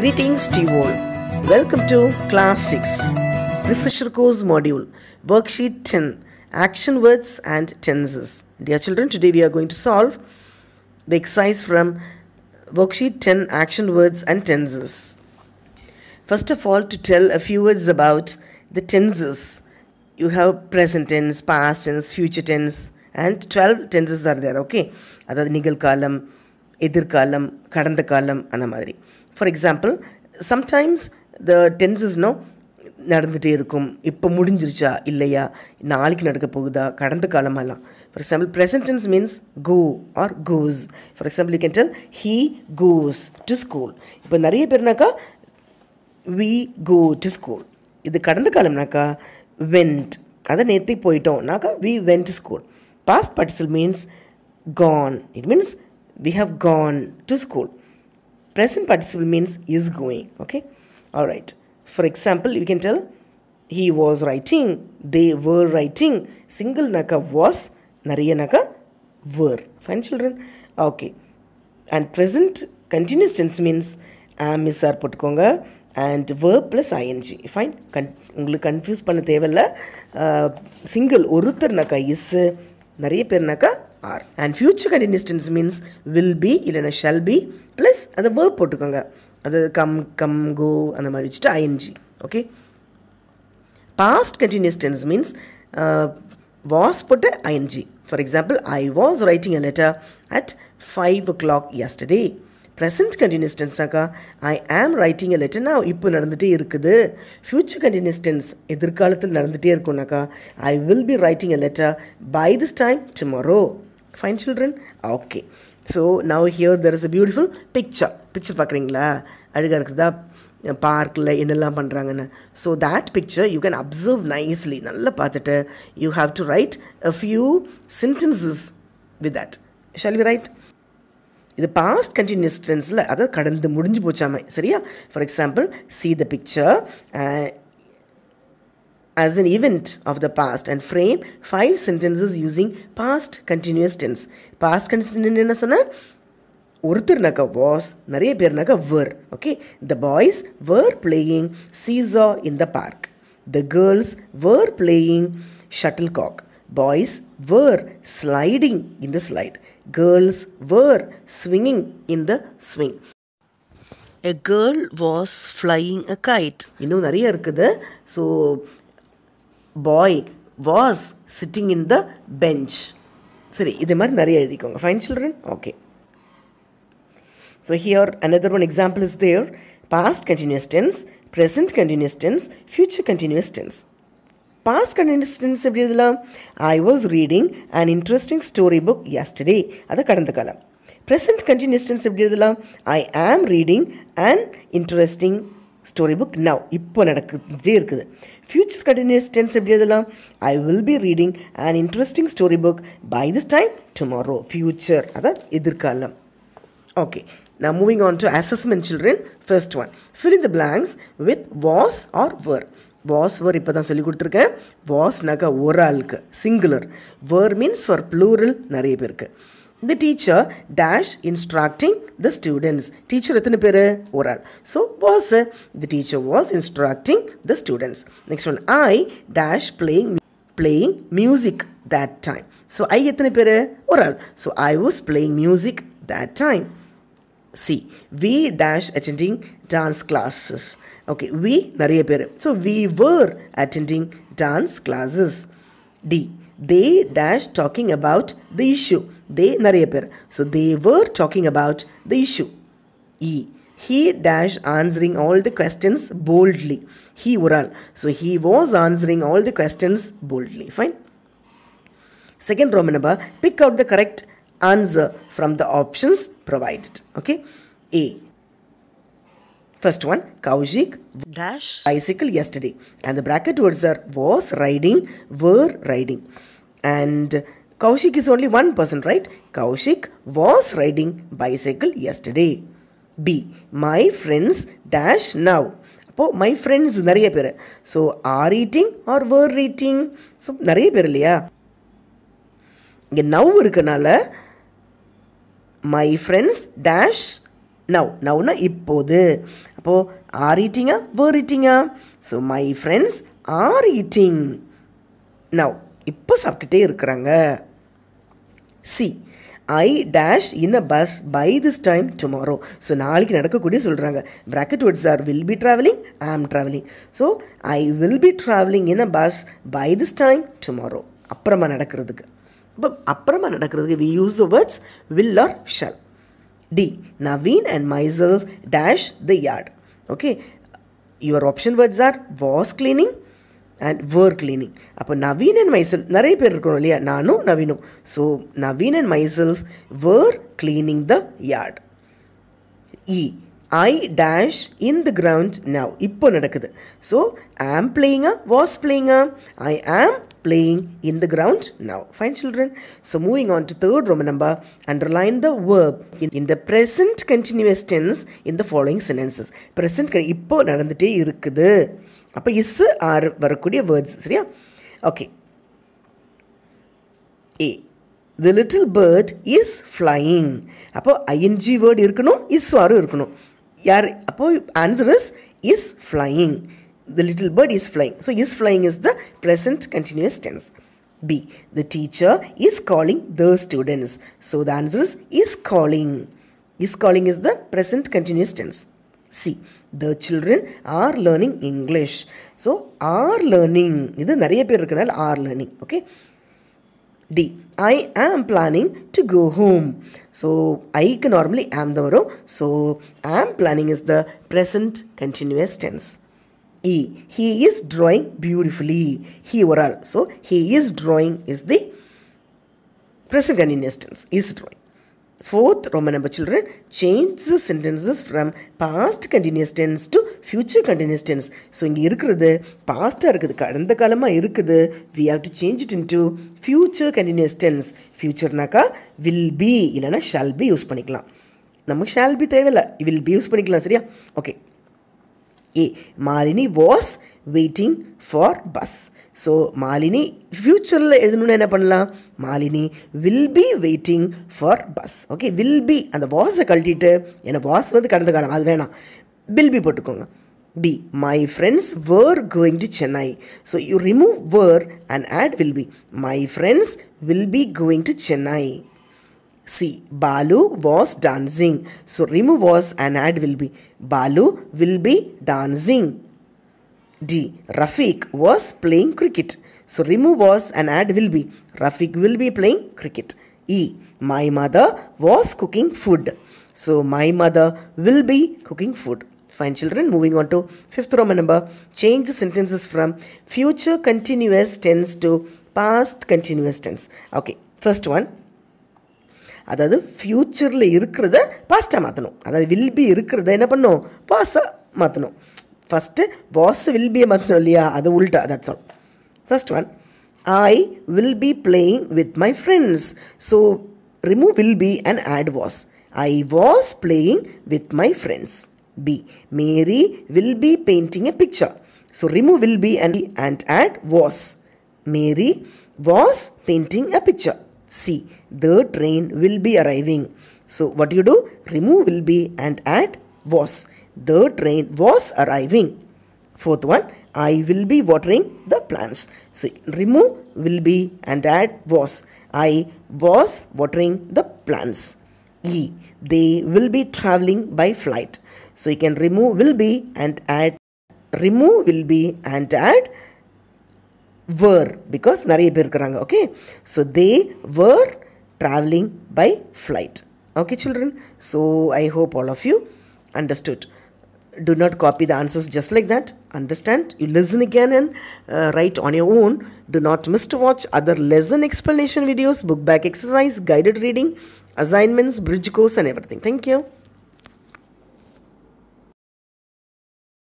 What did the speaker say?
Greetings to you all. Welcome to Class 6. Refresher Course Module, Worksheet 10, Action Words and Tenses. Dear children, today we are going to solve the exercise from Worksheet 10, Action Words and Tenses. First of all, to tell a few words about the tenses. You have present tense, past tense, future tense and 12 tenses are there, okay? அதாவது நிகழ்காலம் எதிர்காலம் கடந்த காலம் அந்த மாதிரி for example sometimes the டென்சஸ்னோ நடந்துகிட்டே இருக்கும் இப்போ முடிஞ்சிருச்சா இல்லையா நாளைக்கு நடக்க போகுதா கடந்த காலமெல்லாம் for example present tense means go or goes for example you can tell he goes to school இப்போ நிறைய பேர்னாக்கா வி கோ டு ஸ்கூல் இது கடந்த காலம்னாக்கா வென்ட் அதை நேற்று போயிட்டோம்னாக்கா we went to school past participle means gone it means we have gone to school present participle means is going okay all right for example you can tell he was writing they were writing single naka was nariya naka were fine children okay and present continuous tense means am is are போட்டுக்கோங்க and verb plus ING fine கன் உங்களுக்கு confuse பண்ண தேவையில்ல single ஒருத்தர்னாக்கா is நிறைய பேர்னாக்கா are and future continuous tense means will be இல்லைன்னா shall be plus அதை வேர்ப் போட்டுக்கோங்க அது கம் கம் கோ அந்த மாதிரி வச்சுட்டு ING okay past continuous tense means was போட்டு ING for example I was writing a letter at five o'clock yesterday present continuous டென்ஸாக்கா I am writing a letter நான் இப்போ நடந்துகிட்டே இருக்குது ஃப்யூச்சர் கண்டினியூஸ் டென்ஸ் எதிர்காலத்தில் நடந்துகிட்டே இருக்கும்னாக்கா I will be writing a letter by this time tomorrow fine children okay so now here there is a beautiful picture picture பார்க்குறீங்களா அழகாக இருக்குதா பார்க்கில் என்னெல்லாம் பண்ணுறாங்கன்னு so that picture you can observe nicely நல்லா பார்த்துட்டு you have to write a few sentences with that shall we write இது past continuous டென்ஸில் அதை கடந்து முடிஞ்சு போச்சாமே சரியா for example see the picture as an event of the past and frame five sentences using past continuous tense. Past continuous tense was were. Okay. The boys were playing seesaw in the park. The girls were playing shuttlecock. Boys were sliding in the slide. Girls were swinging in the swing. A girl was flying a kite. You know, So, boy was sitting in the bench சரி இது மாதிரி நிறைய எழுதிக்கோங்க fine children okay so here another one example is there past continuous tense present continuous tense future continuous tense past continuous tense எப்படி எழுதலாம் I was reading and interesting story book yesterday அதை கடந்த காலம் ப்ரெசன்ட் கண்டினியூஸ் டென்ஸ் எப்படி எழுதலாம் I am reading and interesting story book now இப்போ நடக்குதே இருக்குது ஃபியூச்சர் கண்டினியூஸ் டென்ஸ் எப்படி அதெல்லாம் I will be reading and interesting story book by this time tomorrow future அதாவது எதிர்காலம் ஓகே நான் moving on to assessment children first one fill இந்த the with was are or was were இப்போ தான் சொல்லி கொடுத்துருக்கேன் வாஸ் நக ஒரு ஆளுக்கு singular were means for plural நிறைய பேருக்கு the teacher dash instructing the students. Teacher ethana pere oral. So was the teacher was instructing the students. Next one I dash playing playing music that time. So I ethana pere oral. So I was playing music that time. we dash attending dance classes. Okay, we nariya pere. So we were attending dance classes. D they dash talking about the issue they நிறைய பேர் so they were talking about the issue e he dash answering all the questions boldly he ஒரு ஆள் so he was answering all the questions boldly fine second Roman number pick out the correct answer from the options provided okay A First one, Kaushik dash bicycle yesterday, and the bracket words are was riding, were riding, and Kaushik is only one person, right Kaushik was riding bicycle yesterday. B my friends dash now அப்போது my friends நிறைய பேர் so are eating are were reading so நிறைய பேர் இல்லையா இங்கே now இருக்கனால my friends dash now நவ்னா இப்போது அப்போது ஆர் ஈட்டிங்கா வேர் ஈட்டிங்கா so my friends are eating now இப்போ சாப்பிட்டுட்டே இருக்கிறாங்க see i dash in a bus by this time tomorrow so நாளைக்கு நடக்கக்கூடிய சொல்றாங்க bracket words are will be traveling i am traveling so i will be traveling in a bus by this time tomorrow அப்புறமா we use the words will or shall d naveen and myself dash the yard okay your option words are was cleaning and were cleaning அப்போ Naveen and myself நிறைய பேர் இருக்கணும் இல்லையா நானும் நவீனும் so Naveen and myself were cleaning the yard e I dash in the ground now இப்போ நடக்குது so am பிளேயிங்கா வாஸ் பிளேயிங்கா I am playing in the ground now fine children so moving on to third ரொம்ப number underline the verb in the present continuous tense in the following sentences present இப்போ நடந்துகிட்டே இருக்குது அப்போ is are வரக்கூடிய words சரியா okay A the little bird is flying அப்போது ING word இருக்கணும் is ஆரும் இருக்கணும் யார் அப்போது answer is is flying the little bird is flying so is flying is the present continuous tense B the teacher is calling the students so the answer is is calling is calling is the present continuous tense C The children are learning English. So, are learning. is நிறைய பேர் இருக்கனால் are learning. Okay? D. I am planning to go home. So, I normally am the வரும். So, am planning is the present continuous tense. E. He is drawing beautifully. He or So, he is drawing is the present continuous tense. Is drawing. Fourth Roman number children, change the sentences from past continuous tense to future continuous tense. So இங்கே இருக்கிறது பாஸ்ட்டாக இருக்குது கடந்த காலமாக இருக்குது we have to change it into future continuous tense ஃபியூச்சர்னாக்கா will be இல்லைனா shall be use பண்ணிக்கலாம் நமக்கு ஷால் பி தேவையில்லை வில் பி யூஸ் பண்ணிக்கலாம் சரியா okay A Malini was waiting for bus so Malini ஃப்யூச்சரில் எழுதணும்னு என்ன பண்ணலாம் Malini will be waiting for bus okay will be அந்த வாஸை கழட்டிட்டு ஏன்னா வாஸ் வந்து கடந்த காலம் அது வேணாம் வில் பி போட்டுக்கோங்க be my friends were going to Chennai so you remove were and add will be my friends will be going to Chennai See, Balu was dancing. So remove was and add will be. Balu will be dancing. D. Rafiq was playing cricket. So remove was and add will be. Rafiq will be playing cricket. E. My mother was cooking food. So my mother will be cooking food. Fine children, moving on to fifth Roman number. Change the sentences from future continuous tense to past continuous tense. Okay, first one அதாவது ஃப்யூச்சரில் இருக்கிறத பாஸ்ட்டாக மாற்றணும் அதாவது will be இருக்கிறத என்ன பண்ணும் வாஸாக மாற்றணும் first was will பியை மாற்றணும் இல்லையா அது உல்ட்டா that's all first one I will be playing with my friends so remove will be and add was I was playing with my friends B Mary will be painting a picture so remove will be and and add was Mary was painting a picture C. The train will be arriving. So what you do? Remove will be and add was. The train was arriving. Fourth one, I will be watering the plants. So remove will be and add was. I was watering the plants. E. They will be traveling by flight. So you can remove will be and add remove will be and add were because நிறைய பேர் okay so they were traveling by flight okay children so i hope all of you understood do not copy the answers just like that understand you listen again and uh, write on your own do not miss to watch other lesson explanation videos book back exercise guided reading assignments bridge course and everything thank you